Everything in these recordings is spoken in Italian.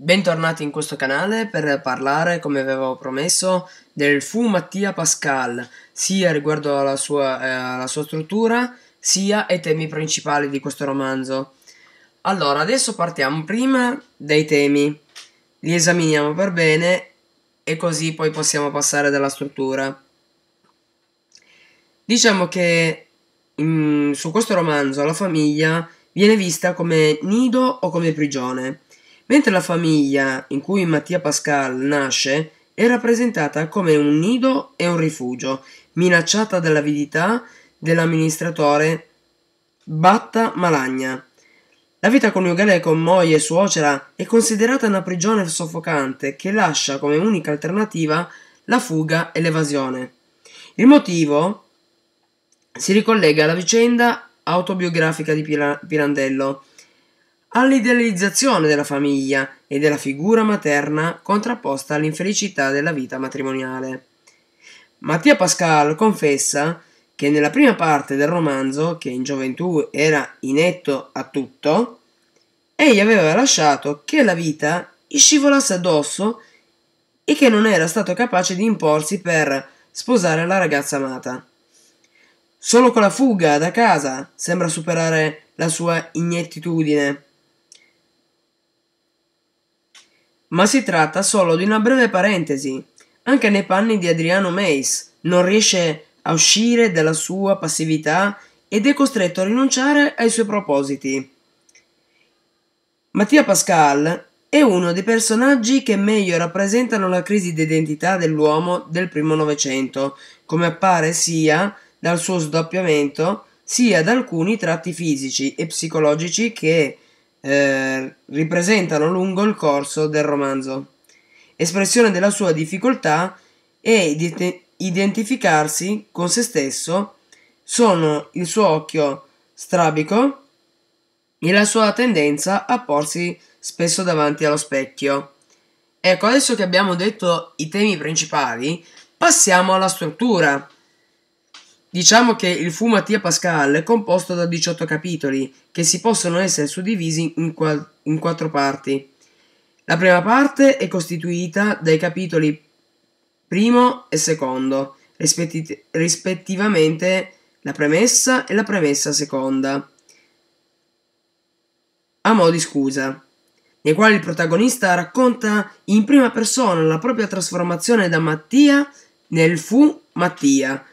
Bentornati in questo canale per parlare, come avevo promesso, del Fu Mattia Pascal, sia riguardo alla sua, eh, alla sua, struttura, sia ai temi principali di questo romanzo. Allora, adesso partiamo prima dai temi, li esaminiamo per bene e così poi possiamo passare dalla struttura. Diciamo che in, su questo romanzo la famiglia viene vista come nido o come prigione mentre la famiglia in cui Mattia Pascal nasce è rappresentata come un nido e un rifugio, minacciata dall'avidità dell'amministratore Batta Malagna. La vita coniugale con moglie e suocera è considerata una prigione soffocante che lascia come unica alternativa la fuga e l'evasione. Il motivo si ricollega alla vicenda autobiografica di Pirandello, all'idealizzazione della famiglia e della figura materna contrapposta all'infelicità della vita matrimoniale. Mattia Pascal confessa che nella prima parte del romanzo, che in gioventù era inetto a tutto, egli aveva lasciato che la vita gli scivolasse addosso e che non era stato capace di imporsi per sposare la ragazza amata. Solo con la fuga da casa sembra superare la sua inettitudine Ma si tratta solo di una breve parentesi. Anche nei panni di Adriano Meis non riesce a uscire dalla sua passività ed è costretto a rinunciare ai suoi propositi. Mattia Pascal è uno dei personaggi che meglio rappresentano la crisi d'identità dell'uomo del primo Novecento, come appare sia dal suo sdoppiamento sia da alcuni tratti fisici e psicologici che eh, ripresentano lungo il corso del romanzo, espressione della sua difficoltà e di identificarsi con se stesso sono il suo occhio strabico e la sua tendenza a porsi spesso davanti allo specchio. Ecco, adesso che abbiamo detto i temi principali, passiamo alla struttura. Diciamo che il Fu Mattia Pascal è composto da 18 capitoli che si possono essere suddivisi in, qual- in quattro parti. La prima parte è costituita dai capitoli primo e secondo, rispetti- rispettivamente la premessa e la premessa seconda. A mo' di scusa, nei quali il protagonista racconta in prima persona la propria trasformazione da Mattia nel Fu Mattia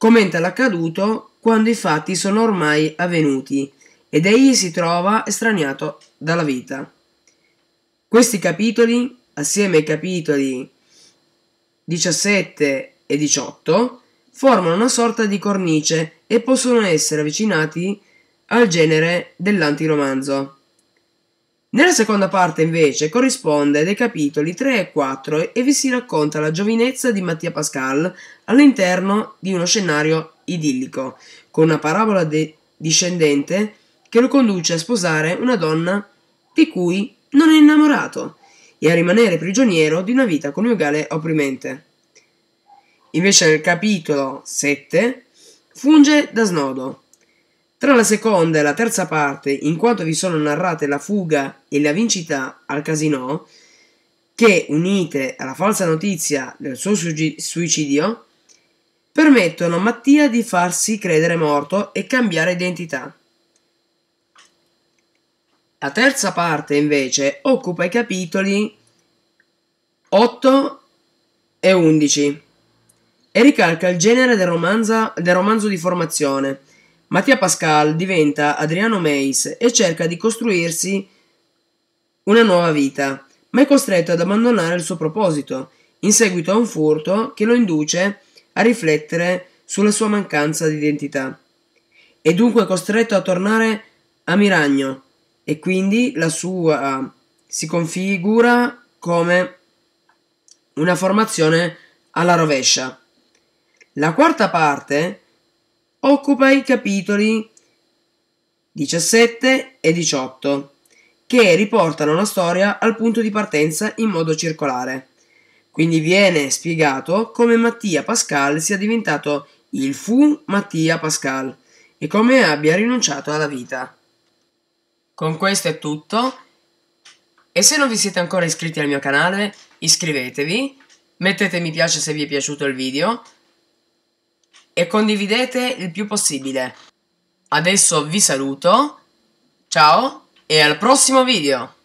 Commenta l'accaduto quando i fatti sono ormai avvenuti ed egli si trova estraniato dalla vita. Questi capitoli, assieme ai capitoli 17 e 18, formano una sorta di cornice e possono essere avvicinati al genere dell'antiromanzo. Nella seconda parte invece corrisponde dei capitoli 3 e 4 e vi si racconta la giovinezza di Mattia Pascal all'interno di uno scenario idillico, con una parabola de- discendente che lo conduce a sposare una donna di cui non è innamorato e a rimanere prigioniero di una vita coniugale opprimente. Invece nel capitolo 7 funge da snodo tra la seconda e la terza parte, in quanto vi sono narrate la fuga e la vincita al casino, che unite alla falsa notizia del suo suicidio, permettono a Mattia di farsi credere morto e cambiare identità. La terza parte invece occupa i capitoli 8 e 11 e ricalca il genere del romanzo, del romanzo di formazione Mattia Pascal diventa Adriano Meis e cerca di costruirsi una nuova vita, ma è costretto ad abbandonare il suo proposito in seguito a un furto che lo induce a riflettere sulla sua mancanza di identità. È dunque costretto a tornare a Miragno e quindi la sua si configura come una formazione alla rovescia. La quarta parte occupa i capitoli 17 e 18, che riportano la storia al punto di partenza in modo circolare. Quindi viene spiegato come Mattia Pascal sia diventato il fu Mattia Pascal e come abbia rinunciato alla vita. Con questo è tutto e se non vi siete ancora iscritti al mio canale iscrivetevi, mettete mi piace se vi è piaciuto il video e condividete il più possibile. Adesso vi saluto, ciao e al prossimo video!